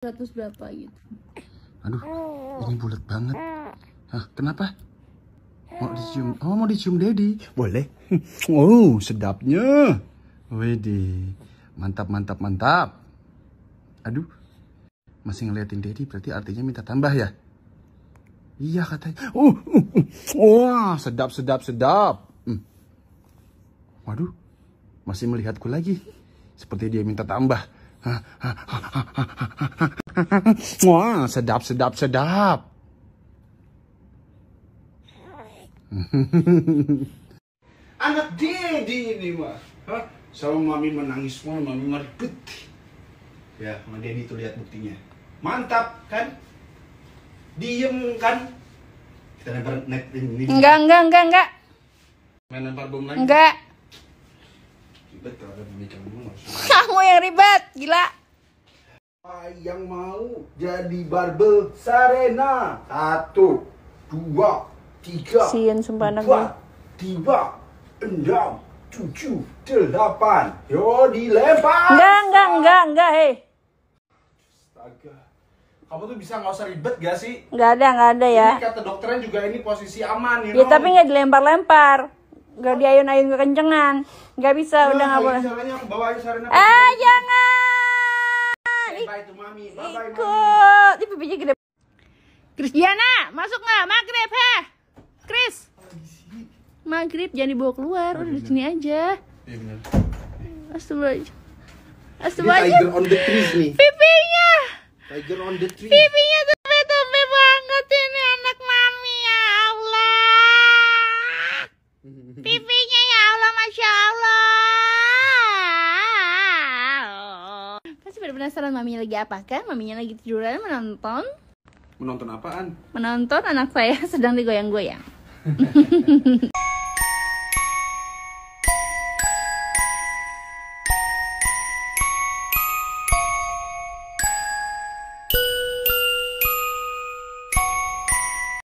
100 berapa gitu aduh ini bulat banget Hah, kenapa mau dicium oh mau dicium daddy boleh oh sedapnya Wedi mantap mantap mantap aduh masih ngeliatin daddy berarti artinya minta tambah ya iya katanya oh wah oh, sedap sedap sedap hmm. waduh masih melihatku lagi seperti dia minta tambah Wah, sedap, sedap, sedap. Anak Dedi ini mah. Sama Mami menangis semua, Mami meribet. Ya, sama Dedi itu lihat buktinya. Mantap, kan? Diem, kan? Kita lempar net ini. Enggak, enggak, enggak, enggak. Main lempar bom lagi? Enggak. Ribet kalau ada mami kamu, ribet, gila. Yang mau jadi barbel sarena. Satu, dua, tiga, Sian, sumpah empat, tiga, enam, tujuh, delapan. Yo dilempar. Enggak, enggak, enggak, enggak, hei. Astaga. Kamu tuh bisa nggak usah ribet gak sih? Nggak ada, nggak ada ya. Ini kata dokternya juga ini posisi aman, you ya, know? Ya tapi nggak dilempar-lempar nggak diayun-ayun kekencengan. nggak bisa, oh, udah nggak boleh. Eh, jangan! ikut. Ini pipinya gede. Kristiana, masuk nggak? Maghrib, heh. Kris. Maghrib, jangan dibawa keluar. Udah di sini aja. Iya, Astagfirullah. Astagfirullah. Tiger on the trees nih. Pipinya. Tiger on the trees. Pipinya Masya Allah. Pasti pada penasaran maminya lagi apa kan? Maminya lagi tiduran menonton. Menonton apaan? Menonton anak saya sedang digoyang-goyang.